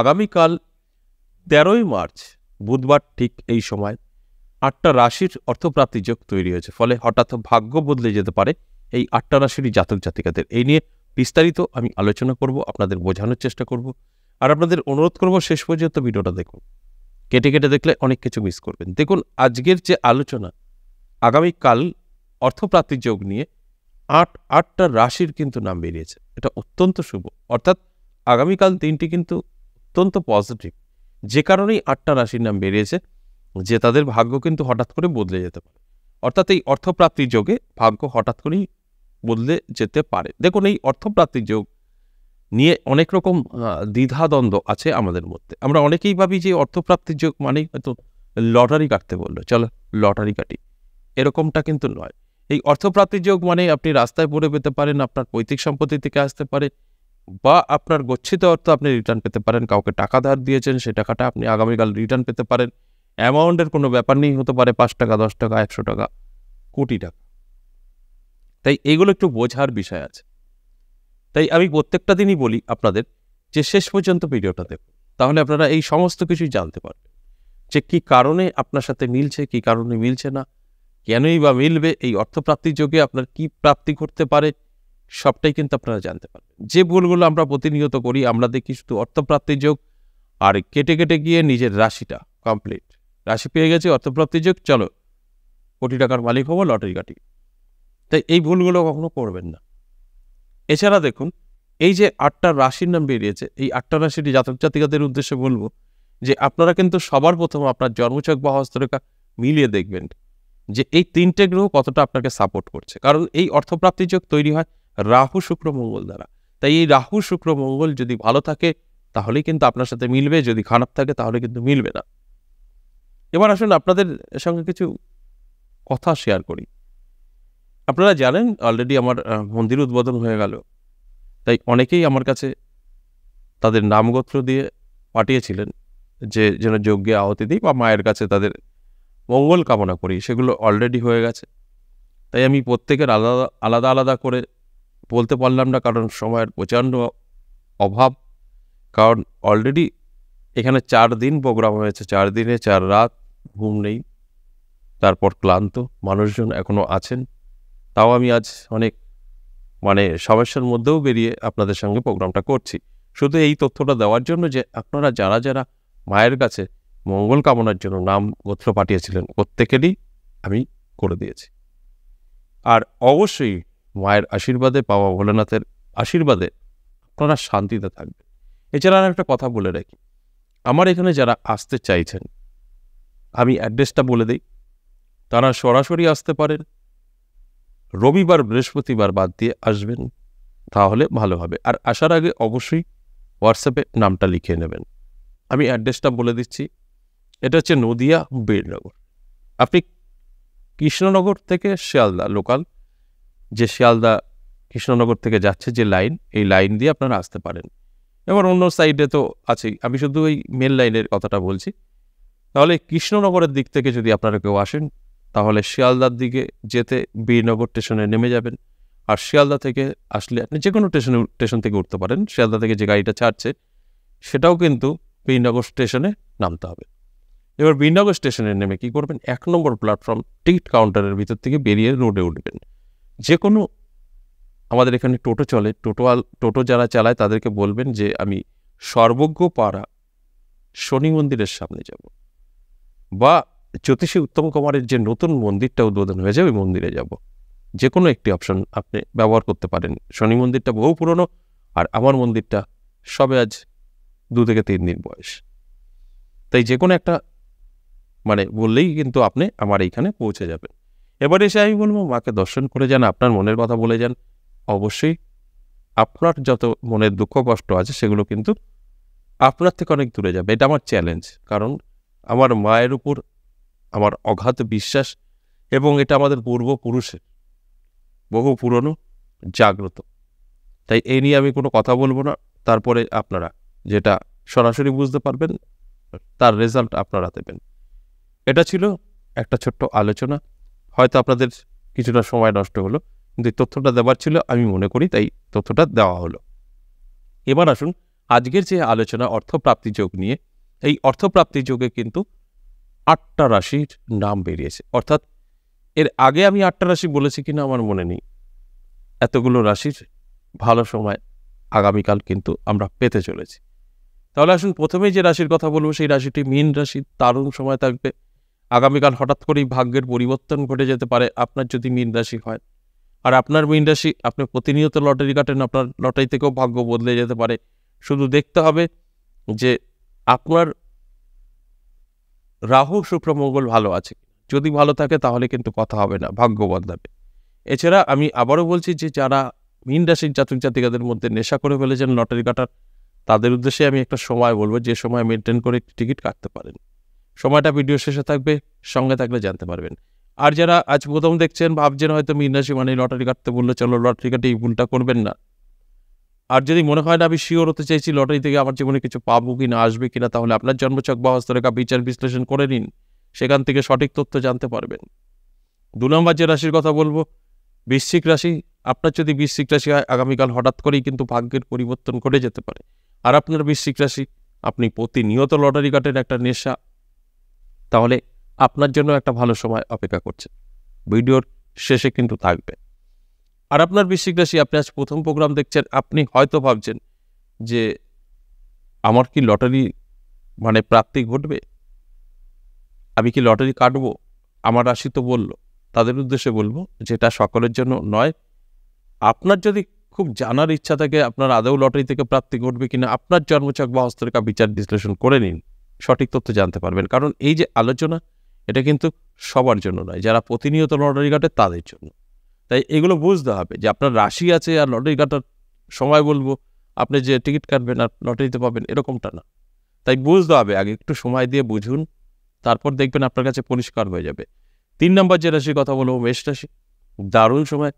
আগামীকাল তেরোই মার্চ বুধবার ঠিক এই সময় আটটা রাশির অর্থপ্রাপ্তি যোগ তৈরি হয়েছে ফলে হঠাৎ ভাগ্য বদলে যেতে পারে এই আটটা রাশির জাতক জাতিকাদের এই নিয়ে বিস্তারিত আমি আলোচনা করব আপনাদের বোঝানোর চেষ্টা করব আর আপনাদের অনুরোধ করব শেষ পর্যন্ত ভিডিওটা দেখুন কেটে কেটে দেখলে অনেক কিছু মিস করবেন দেখুন আজকের যে আলোচনা আগামীকাল অর্থপ্রাপ্তি যোগ নিয়ে আট আটটা রাশির কিন্তু নাম বেরিয়েছে এটা অত্যন্ত শুভ অর্থাৎ আগামীকাল দিনটি কিন্তু অত্যন্ত পজিটিভ যে কারণেই আটটা রাশির নাম বেরিয়েছে যে তাদের ভাগ্য কিন্তু হঠাৎ করে বদলে যেতে পারে অর্থাৎ এই অর্থপ্রাপ্তির যোগে ভাগ্য হঠাৎ করেই বদলে যেতে পারে দেখুন এই অর্থপ্রাপ্তির যোগ নিয়ে অনেক রকম দ্বিধাদ্বন্দ্ব আছে আমাদের মধ্যে আমরা অনেকেই ভাবি যে অর্থপ্রাপ্তির যোগ মানেই হয়তো লটারি কাটতে বললো চলো লটারি কাটি এরকমটা কিন্তু নয় এই অর্থপ্রাপ্তির যোগ মানে আপনি রাস্তায় পড়ে পেতে পারেন আপনার পৈতৃক সম্পত্তি থেকে আসতে পারে বা আপনার গচ্ছিত অর্থ আপনি রিটার্ন পেতে পারেন কাউকে টাকা ধার দিয়েছেন সে টাকাটা আপনি আগামীকাল রিটার্ন পেতে পারেন অ্যামাউন্টের কোনো ব্যাপার নেই হতে পারে পাঁচ টাকা দশ টাকা একশো টাকা কোটি টাকা তাই এগুলো একটু বোঝার বিষয় আছে তাই আমি প্রত্যেকটা দিনই বলি আপনাদের যে শেষ পর্যন্ত ভিডিওটা দেব তাহলে আপনারা এই সমস্ত কিছুই জানতে পারবেন যে কি কারণে আপনার সাথে মিলছে কি কারণে মিলছে না কেনই বা মিলবে এই অর্থপ্রাপ্তির যোগে আপনার কি প্রাপ্তি ঘটতে পারে সবটাই কিন্তু আপনারা জানতে পারবেন যে ভুলগুলো আমরা প্রতিনিয়ত করি আমরা দেখি শুধু অর্থপ্রাপ্তি যোগ আর কেটে কেটে গিয়ে নিজের রাশিটা কমপ্লিট রাশি পেয়ে গেছে অর্থপ্রাপ্তি যোগ চলো কোটি টাকার মালিক হবো লটারি কাটি তাই এই ভুলগুলো কখনো করবেন না এছাড়া দেখুন এই যে আটটা রাশির নাম বেরিয়েছে এই আটটা রাশিটি জাতক জাতিকাদের উদ্দেশ্যে বলবো যে আপনারা কিন্তু সবার প্রথম আপনার জন্মচক বা হস্তরেখা মিলিয়ে দেখবেন যে এই তিনটে গ্রহ কতটা আপনাকে সাপোর্ট করছে কারণ এই যোগ তৈরি হয় রাহু শুক্র মঙ্গল দ্বারা তাই এই রাহু শুক্র মঙ্গল যদি ভালো থাকে তাহলে কিন্তু আপনার সাথে মিলবে যদি খারাপ থাকে তাহলে কিন্তু মিলবে না এবার আসুন আপনাদের সঙ্গে কিছু কথা শেয়ার করি আপনারা জানেন অলরেডি আমার মন্দির উদ্বোধন হয়ে গেল তাই অনেকেই আমার কাছে তাদের নামগোত্র দিয়ে পাঠিয়েছিলেন যে যেন যজ্ঞে আহতি দিই বা মায়ের কাছে তাদের মঙ্গল কামনা করি সেগুলো অলরেডি হয়ে গেছে তাই আমি প্রত্যেকের আলাদা আলাদা আলাদা করে বলতে পারলাম না কারণ সময়ের প্রচণ্ড অভাব কারণ অলরেডি এখানে চার দিন প্রোগ্রাম হয়েছে চার দিনে চার রাত ঘুম নেই তারপর ক্লান্ত মানুষজন এখনও আছেন তাও আমি আজ অনেক মানে সমস্যার মধ্যেও বেরিয়ে আপনাদের সঙ্গে প্রোগ্রামটা করছি শুধু এই তথ্যটা দেওয়ার জন্য যে আপনারা যারা যারা মায়ের কাছে মঙ্গল কামনার জন্য নাম গোত্র পাঠিয়েছিলেন প্রত্যেকেরই আমি করে দিয়েছি আর অবশ্যই মায়ের আশীর্বাদে বাবা ভোলেনাথের আশীর্বাদে আপনারা শান্তিতে থাকবেন এছাড়া আর একটা কথা বলে রাখি আমার এখানে যারা আসতে চাইছেন আমি অ্যাড্রেসটা বলে দিই তারা সরাসরি আসতে পারেন রবিবার বৃহস্পতিবার বাদ দিয়ে আসবেন তাহলে ভালো হবে আর আসার আগে অবশ্যই হোয়াটসঅ্যাপে নামটা লিখিয়ে নেবেন আমি অ্যাড্রেসটা বলে দিচ্ছি এটা হচ্ছে নদিয়া বীরনগর আপনি কৃষ্ণনগর থেকে শিয়ালদা লোকাল যে শিয়ালদা কৃষ্ণনগর থেকে যাচ্ছে যে লাইন এই লাইন দিয়ে আপনারা আসতে পারেন এবার অন্য সাইডে তো আছেই আমি শুধু ওই মেন লাইনের কথাটা বলছি তাহলে কৃষ্ণনগরের দিক থেকে যদি আপনারা কেউ আসেন তাহলে শিয়ালদার দিকে যেতে বীরনগর স্টেশনে নেমে যাবেন আর শিয়ালদা থেকে আসলে আপনি যে কোনো স্টেশনে স্টেশন থেকে উঠতে পারেন শিয়ালদা থেকে যে গাড়িটা ছাড়ছে সেটাও কিন্তু বীরনগর স্টেশনে নামতে হবে এবার বীরনগর স্টেশনে নেমে কি করবেন এক নম্বর প্ল্যাটফর্ম টিকিট কাউন্টারের ভিতর থেকে বেরিয়ে রোডে উঠবেন যে কোনো আমাদের এখানে টোটো চলে টোটোয়াল টোটো যারা চালায় তাদেরকে বলবেন যে আমি সর্বজ্ঞ পাড়া শনি মন্দিরের সামনে যাব বা জ্যোতিষী উত্তম কুমারের যে নতুন মন্দিরটা উদ্বোধন হয়ে যাবে মন্দিরে যাব যে কোনো একটি অপশন আপনি ব্যবহার করতে পারেন শনি মন্দিরটা বহু পুরনো আর আমার মন্দিরটা সবে আজ দু থেকে তিন দিন বয়স তাই যে কোনো একটা মানে বললেই কিন্তু আপনি আমার এইখানে পৌঁছে যাবেন এবার এসে আমি বলবো মাকে দর্শন করে যান আপনার মনের কথা বলে যান অবশ্যই আপনার যত মনের দুঃখ কষ্ট আছে সেগুলো কিন্তু আপনার থেকে অনেক দূরে যাবে এটা আমার চ্যালেঞ্জ কারণ আমার মায়ের উপর আমার অগাধ বিশ্বাস এবং এটা আমাদের পূর্বপুরুষের বহু পুরনো জাগ্রত তাই এই নিয়ে আমি কোনো কথা বলবো না তারপরে আপনারা যেটা সরাসরি বুঝতে পারবেন তার রেজাল্ট আপনারা দেবেন এটা ছিল একটা ছোট্ট আলোচনা হয়তো আপনাদের কিছুটা সময় নষ্ট হলো কিন্তু এই তথ্যটা দেওয়ার ছিল আমি মনে করি তাই তথ্যটা দেওয়া হলো এবার আসুন আজকের যে আলোচনা অর্থপ্রাপ্তি যোগ নিয়ে এই অর্থপ্রাপ্তি যোগে কিন্তু আটটা রাশির নাম বেরিয়েছে অর্থাৎ এর আগে আমি আটটা রাশি বলেছি কিনা আমার মনে নেই এতগুলো রাশির ভালো সময় আগামীকাল কিন্তু আমরা পেতে চলেছি তাহলে আসুন প্রথমেই যে রাশির কথা বলবো সেই রাশিটি মীন রাশি দারুণ সময় থাকবে আগামীকাল হঠাৎ করেই ভাগ্যের পরিবর্তন ঘটে যেতে পারে আপনার যদি মীন রাশি হয় আর আপনার মীন রাশি আপনি প্রতিনিয়ত লটারি কাটেন আপনার লটারি থেকেও ভাগ্য বদলে যেতে পারে শুধু দেখতে হবে যে আপনার রাহু শুক্র মঙ্গল ভালো আছে যদি ভালো থাকে তাহলে কিন্তু কথা হবে না ভাগ্য বদলাবে এছাড়া আমি আবারও বলছি যে যারা মীন রাশির জাতক জাতিকাদের মধ্যে নেশা করে ফেলেছেন লটারি কাটার তাদের উদ্দেশ্যে আমি একটা সময় বলবো যে সময় মেনটেন করে টিকিট কাটতে পারেন সময়টা ভিডিও শেষে থাকবে সঙ্গে থাকলে জানতে পারবেন আর যারা আজ প্রথম দেখছেন ভাবছেন হয়তো মিনা মানে লটারি কাটতে বললো চলো লটারি কাটে এই ভুলটা করবেন না আর যদি মনে হয় না আমি শিওর হতে চাইছি লটারি থেকে আমার জীবনে কিছু পাবো কি না আসবে কি না তাহলে আপনার জন্মচক বা হস্তরেখা বিচার বিশ্লেষণ করে নিন সেখান থেকে সঠিক তথ্য জানতে পারবেন দু নম্বর যে রাশির কথা বলবো বৃশ্চিক রাশি আপনার যদি বৃশ্চিক রাশি হয় আগামীকাল হঠাৎ করেই কিন্তু ভাগ্যের পরিবর্তন ঘটে যেতে পারে আর আপনার বৃশ্চিক রাশি আপনি প্রতিনিয়ত লটারি কাটের একটা নেশা তাহলে আপনার জন্য একটা ভালো সময় অপেক্ষা করছে ভিডিওর শেষে কিন্তু থাকবে আর আপনার বৃশ্চিক রাশি আপনি আজ প্রথম প্রোগ্রাম দেখছেন আপনি হয়তো ভাবছেন যে আমার কি লটারি মানে প্রাপ্তি ঘটবে আমি কি লটারি কাটবো আমার রাশি তো বলল তাদের উদ্দেশ্যে বলবো যেটা সকলের জন্য নয় আপনার যদি খুব জানার ইচ্ছা থাকে আপনার আদৌ লটারি থেকে প্রাপ্তি ঘটবে কিনা আপনার জন্মচক বা হস্তরেখা বিচার বিশ্লেষণ করে নিন সঠিক তথ্য জানতে পারবেন কারণ এই যে আলোচনা এটা কিন্তু সবার জন্য নয় যারা প্রতিনিয়ত লটারি কাটে তাদের জন্য তাই এগুলো বুঝতে হবে যে আপনার রাশি আছে আর লটারি কাটার সময় বলবো আপনি যে টিকিট কাটবেন আর লটারিতে পাবেন এরকমটা না তাই বুঝতে হবে আগে একটু সময় দিয়ে বুঝুন তারপর দেখবেন আপনার কাছে পরিষ্কার হয়ে যাবে তিন নম্বর যে রাশির কথা বলবো মেষ রাশি দারুণ সময়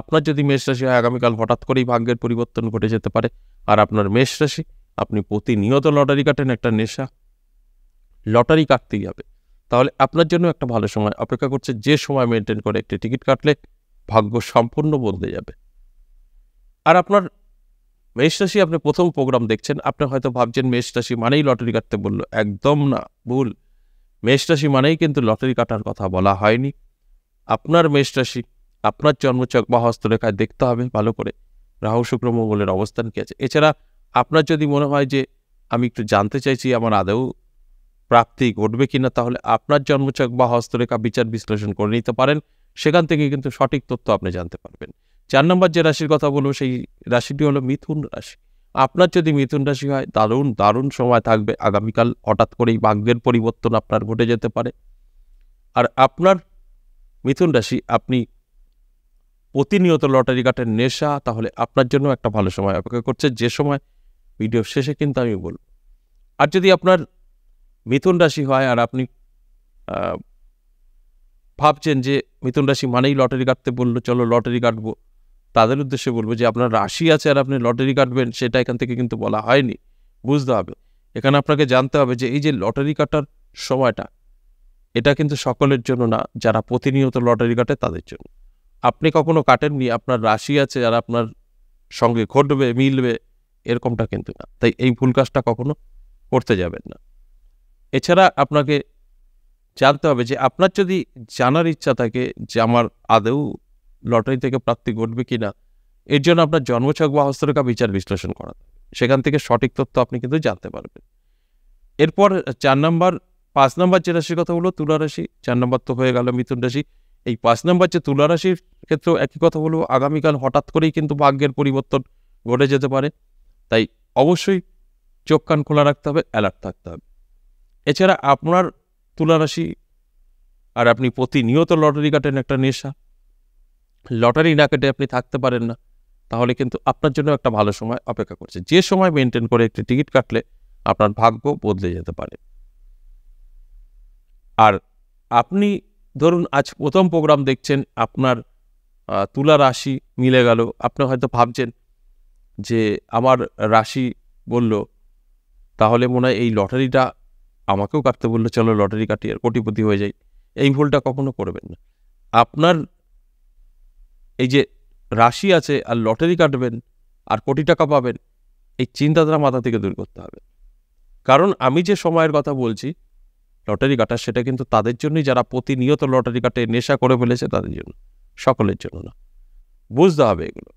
আপনার যদি মেষ রাশি হয় আগামীকাল হঠাৎ করেই ভাগ্যের পরিবর্তন ঘটে যেতে পারে আর আপনার মেষ রাশি আপনি প্রতিনিয়ত লটারি কাটেন একটা নেশা লটারি কাটতেই যাবে তাহলে আপনার জন্য একটা ভালো সময় অপেক্ষা করছে যে সময় মেনটেন করে একটি টিকিট কাটলে ভাগ্য সম্পূর্ণ বদলে যাবে আর আপনার মেষ রাশি আপনি প্রথম প্রোগ্রাম দেখছেন আপনি হয়তো ভাবছেন মেষ রাশি মানেই লটারি কাটতে বলল একদম না ভুল মেষ রাশি মানেই কিন্তু লটারি কাটার কথা বলা হয়নি আপনার মেষ রাশি আপনার জন্মচক বা হস্তরেখায় দেখতে হবে ভালো করে রাহু শুক্র মঙ্গলের অবস্থান কী আছে এছাড়া আপনার যদি মনে হয় যে আমি একটু জানতে চাইছি আমার আদৌ প্রাপ্তি ঘটবে কিনা তাহলে আপনার জন্মচক বা হস্তরেখা বিচার বিশ্লেষণ করে নিতে পারেন সেখান থেকে কিন্তু সঠিক তথ্য আপনি জানতে পারবেন চার নম্বর যে রাশির কথা বলবো সেই রাশিটি হলো মিথুন রাশি আপনার যদি মিথুন রাশি হয় দারুণ দারুণ সময় থাকবে আগামীকাল হঠাৎ করেই ভাগ্যের পরিবর্তন আপনার ঘটে যেতে পারে আর আপনার মিথুন রাশি আপনি প্রতিনিয়ত লটারি কাটের নেশা তাহলে আপনার জন্য একটা ভালো সময় অপেক্ষা করছে যে সময় ভিডিও শেষে কিন্তু আমি বলব আর যদি আপনার মিথুন রাশি হয় আর আপনি ভাবছেন যে মিথুন রাশি মানেই লটারি কাটতে বললো চলো লটারি কাটবো তাদের উদ্দেশ্যে বলবো যে আপনার রাশি আছে আর আপনি লটারি কাটবেন সেটা এখান থেকে কিন্তু বলা হয়নি বুঝতে হবে এখানে আপনাকে জানতে হবে যে এই যে লটারি কাটার সময়টা এটা কিন্তু সকলের জন্য না যারা প্রতিনিয়ত লটারি কাটে তাদের জন্য আপনি কখনো কাটেননি আপনার রাশি আছে আর আপনার সঙ্গে ঘটবে মিলবে এরকমটা কিন্তু না তাই এই ভুল কাজটা কখনো করতে যাবেন না এছাড়া আপনাকে জানতে হবে যে আপনার যদি জানার ইচ্ছা থাকে যে আমার আদৌ লটারি থেকে প্রাপ্তি ঘটবে কি না এর জন্য আপনার জন্মছক বা হস্তরেখা বিচার বিশ্লেষণ করা সেখান থেকে সঠিক তথ্য আপনি কিন্তু জানতে পারবেন এরপর চার নম্বর পাঁচ নম্বর যে রাশির কথা হলো তুলা রাশি চার নম্বর তো হয়ে গেল মিথুন রাশি এই পাঁচ নম্বর যে তুলা রাশির ক্ষেত্রেও একই কথা বলবো আগামীকাল হঠাৎ করেই কিন্তু ভাগ্যের পরিবর্তন ঘটে যেতে পারে তাই অবশ্যই চোখ কান খোলা রাখতে হবে অ্যালার্ট থাকতে হবে এছাড়া আপনার তুলারাশি আর আপনি প্রতিনিয়ত লটারি কাটেন একটা নেশা লটারি না কেটে আপনি থাকতে পারেন না তাহলে কিন্তু আপনার জন্য একটা ভালো সময় অপেক্ষা করছে যে সময় মেনটেন করে একটি টিকিট কাটলে আপনার ভাগ্য বদলে যেতে পারে আর আপনি ধরুন আজ প্রথম প্রোগ্রাম দেখছেন আপনার তুলা রাশি মিলে গেল আপনি হয়তো ভাবছেন যে আমার রাশি বলল তাহলে মনে হয় এই লটারিটা আমাকেও কাটতে বললে চলো লটারি কাটি আর কোটিপতি হয়ে যাই এই ভুলটা কখনো করবেন না আপনার এই যে রাশি আছে আর লটারি কাটবেন আর কোটি টাকা পাবেন এই চিন্তাধারা মাথা থেকে দূর করতে হবে কারণ আমি যে সময়ের কথা বলছি লটারি কাটা সেটা কিন্তু তাদের জন্যই যারা প্রতিনিয়ত লটারি কাটে নেশা করে ফেলেছে তাদের জন্য সকলের জন্য না বুঝতে হবে এগুলো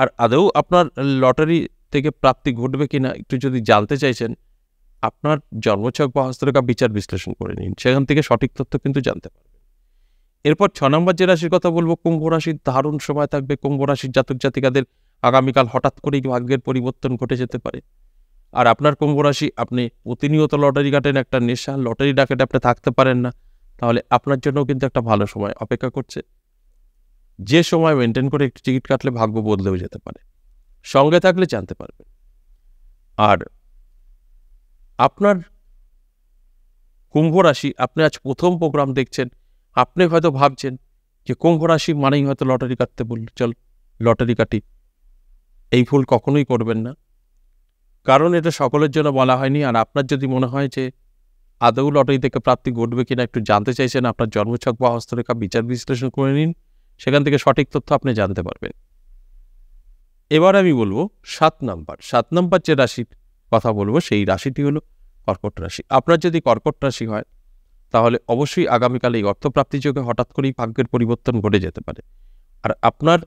আর আদৌ আপনার লটারি থেকে প্রাপ্তি ঘটবে কি না একটু যদি জানতে চাইছেন আপনার জন্মছক বা হস্তরেখা বিচার বিশ্লেষণ করে নিন সেখান থেকে সঠিক তথ্য কিন্তু জানতে পারবেন এরপর ছ নম্বর যে রাশির কথা বলবো কুম্ভ রাশির দারুণ সময় থাকবে কুম্ভ রাশির জাতক জাতিকাদের আগামীকাল হঠাৎ করেই ভাগ্যের পরিবর্তন ঘটে যেতে পারে আর আপনার কুম্ভ রাশি আপনি প্রতিনিয়ত লটারি কাটেন একটা নেশা লটারি ডাকেটে আপনি থাকতে পারেন না তাহলে আপনার জন্য কিন্তু একটা ভালো সময় অপেক্ষা করছে যে সময় মেনটেন করে একটি টিকিট কাটলে ভাগ্য বদলেও যেতে পারে সঙ্গে থাকলে জানতে পারবেন আর আপনার কুম্ভ রাশি আপনি আজ প্রথম প্রোগ্রাম দেখছেন আপনি হয়তো ভাবছেন যে কুম্ভ রাশি মানেই হয়তো লটারি কাটতে বল চল লটারি কাটি এই ভুল কখনোই করবেন না কারণ এটা সকলের জন্য বলা হয়নি আর আপনার যদি মনে হয় যে আদৌ লটারি থেকে প্রাপ্তি ঘটবে কিনা একটু জানতে চাইছেন আপনার জন্মছক বা হস্তরেখা বিচার বিশ্লেষণ করে নিন সেখান থেকে সঠিক তথ্য আপনি জানতে পারবেন এবার আমি বলবো সাত নাম্বার সাত নাম্বার যে রাশির কথা বলবো সেই রাশিটি হলো কর্কট রাশি আপনার যদি কর্কট রাশি হয় তাহলে অবশ্যই আগামীকাল এই অর্থপ্রাপ্তি যোগে হঠাৎ করেই ভাগ্যের পরিবর্তন ঘটে যেতে পারে আর আপনার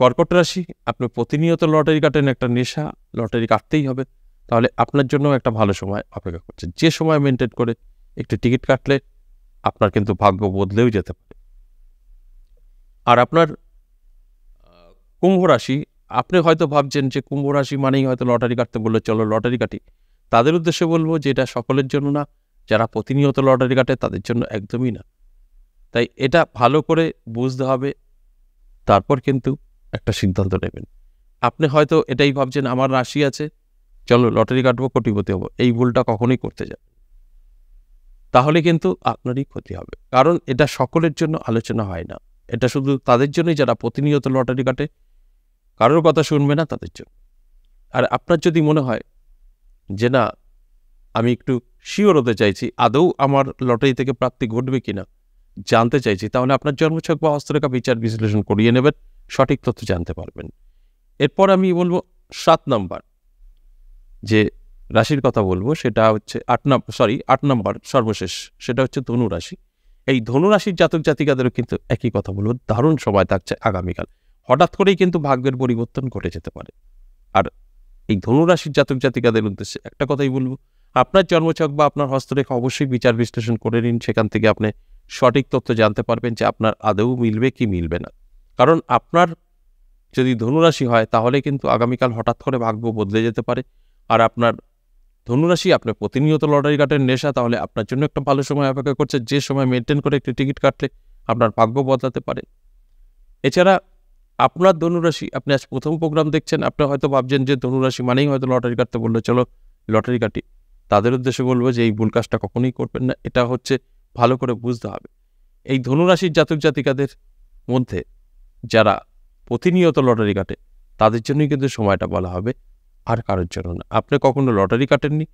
কর্কট রাশি আপনি প্রতিনিয়ত লটারি কাটেন একটা নেশা লটারি কাটতেই হবে তাহলে আপনার জন্য একটা ভালো সময় অপেক্ষা করছে যে সময় মেনটেন করে একটি টিকিট কাটলে আপনার কিন্তু ভাগ্য বদলেও যেতে পারে আর আপনার কুম্ভ রাশি আপনি হয়তো ভাবছেন যে কুম্ভ রাশি মানেই হয়তো লটারি কাটতে বললে চলো লটারি কাটি তাদের উদ্দেশ্যে বলবো যে এটা সকলের জন্য না যারা প্রতিনিয়ত লটারি কাটে তাদের জন্য একদমই না তাই এটা ভালো করে বুঝতে হবে তারপর কিন্তু একটা সিদ্ধান্ত নেবেন আপনি হয়তো এটাই ভাবছেন আমার রাশি আছে চলো লটারি কাটবো কোটিপতি হবো এই ভুলটা কখনোই করতে যাবে তাহলে কিন্তু আপনারই ক্ষতি হবে কারণ এটা সকলের জন্য আলোচনা হয় না এটা শুধু তাদের জন্যই যারা প্রতিনিয়ত লটারি কাটে কারোর কথা শুনবে না তাদের জন্য আর আপনার যদি মনে হয় যে না আমি একটু শিওর হতে চাইছি আদৌ আমার লটারি থেকে প্রাপ্তি ঘটবে কি না জানতে চাইছি তাহলে আপনার জন্মছক বা হস্তরেখা বিচার বিশ্লেষণ করিয়ে নেবেন সঠিক তথ্য জানতে পারবেন এরপর আমি বলবো সাত নম্বর যে রাশির কথা বলবো সেটা হচ্ছে আট নম্বর সরি আট নম্বর সর্বশেষ সেটা হচ্ছে ধনু রাশি এই ধনুরাশির জাতক জাতিকাদেরও কিন্তু একই কথা বলবো দারুণ সময় থাকছে আগামীকাল হঠাৎ করেই কিন্তু ভাগ্যের পরিবর্তন ঘটে যেতে পারে আর এই ধনুরাশির জাতক জাতিকাদের উদ্দেশ্যে একটা কথাই বলবো আপনার জন্মচক বা আপনার হস্তরেখা অবশ্যই বিচার বিশ্লেষণ করে নিন সেখান থেকে আপনি সঠিক তথ্য জানতে পারবেন যে আপনার আদৌ মিলবে কি মিলবে না কারণ আপনার যদি ধনুরাশি হয় তাহলে কিন্তু আগামীকাল হঠাৎ করে ভাগ্য বদলে যেতে পারে আর আপনার ধনুরাশি আপনার প্রতিনিয়ত লটারি কাটের নেশা তাহলে আপনার জন্য একটা ভালো সময় অপেক্ষা করছে যে সময় মেনটেন করে একটি টিকিট কাটলে আপনার ভাগ্য বদলাতে পারে এছাড়া আপনার ধনুরাশি আপনি আজ প্রথম প্রোগ্রাম দেখছেন আপনি হয়তো ভাবছেন যে ধনুরাশি মানেই হয়তো লটারি কাটতে বললো চলো লটারি কাটি তাদের উদ্দেশ্যে বলবো যে এই ভুল কাজটা কখনোই করবেন না এটা হচ্ছে ভালো করে বুঝতে হবে এই ধনুরাশির জাতক জাতিকাদের মধ্যে যারা প্রতিনিয়ত লটারি কাটে তাদের জন্যই কিন্তু সময়টা বলা হবে আর কারোর জন্য না আপনি কখনো লটারি কাটেননি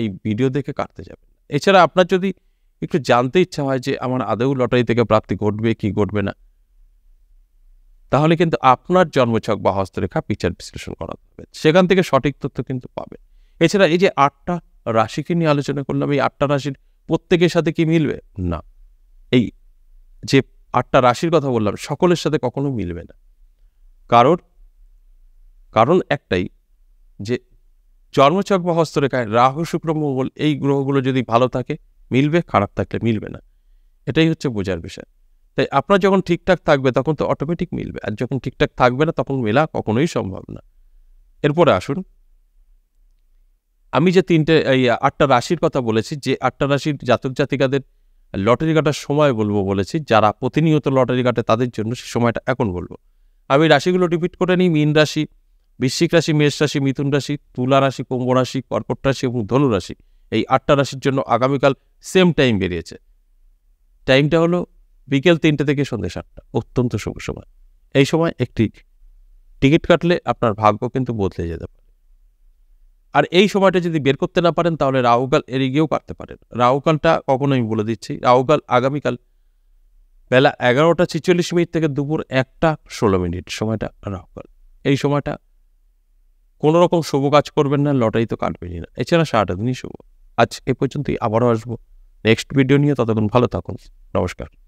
এই ভিডিও দেখে কাটতে যাবেন এছাড়া আপনার যদি একটু জানতে ইচ্ছা হয় যে আমার আদৌ লটারি থেকে প্রাপ্তি ঘটবে কি ঘটবে না তাহলে কিন্তু আপনার জন্মছক বা হস্তরেখা বিচার বিশ্লেষণ করা হবে সেখান থেকে সঠিক তথ্য কিন্তু পাবেন এছাড়া এই যে আটটা রাশিকে নিয়ে আলোচনা করলাম এই আটটা রাশির প্রত্যেকের সাথে কি মিলবে না এই যে আটটা রাশির কথা বললাম সকলের সাথে কখনো মিলবে না কারোর কারণ একটাই যে জন্মচক বা হস্তরেখায় রাহু শুক্র মঙ্গল এই গ্রহগুলো যদি ভালো থাকে মিলবে খারাপ থাকলে মিলবে না এটাই হচ্ছে বোঝার বিষয় তাই আপনার যখন ঠিকঠাক থাকবে তখন তো অটোমেটিক মিলবে আর যখন ঠিকঠাক থাকবে না তখন মেলা কখনোই সম্ভব না এরপরে আসুন আমি যে তিনটে এই আটটা রাশির কথা বলেছি যে আটটা রাশির জাতক জাতিকাদের লটারি কাটার সময় বলবো বলেছি যারা প্রতিনিয়ত লটারি কাটে তাদের জন্য সে সময়টা এখন বলবো আমি রাশিগুলো রিপিট করে নিই মীন রাশি বৃশ্চিক রাশি মেষ রাশি মিথুন রাশি তুলা রাশি কুম্ভ রাশি কর্কট রাশি এবং ধনু রাশি এই আটটা রাশির জন্য আগামীকাল সেম টাইম বেরিয়েছে টাইমটা হলো বিকেল তিনটে থেকে সন্ধ্যে সাতটা অত্যন্ত শুভ সময় এই সময় একটি টিকিট কাটলে আপনার ভাগ্য কিন্তু বদলে যেতে পারে আর এই সময়টা যদি বের করতে না পারেন তাহলে রাহুকাল এড়িয়ে গিয়েও কাটতে পারেন রাহুকালটা কখনো আমি বলে দিচ্ছি রাহুকাল আগামীকাল বেলা এগারোটা ছেচল্লিশ মিনিট থেকে দুপুর একটা ষোলো মিনিট সময়টা রাহুকাল এই সময়টা কোনো রকম শুভ কাজ করবেন না লটারি তো কাটবেনই না এছাড়া সারাটা দিনই শুভ আজ এ পর্যন্তই আবারও আসবো নেক্সট ভিডিও নিয়ে ততক্ষণ ভালো থাকুন নমস্কার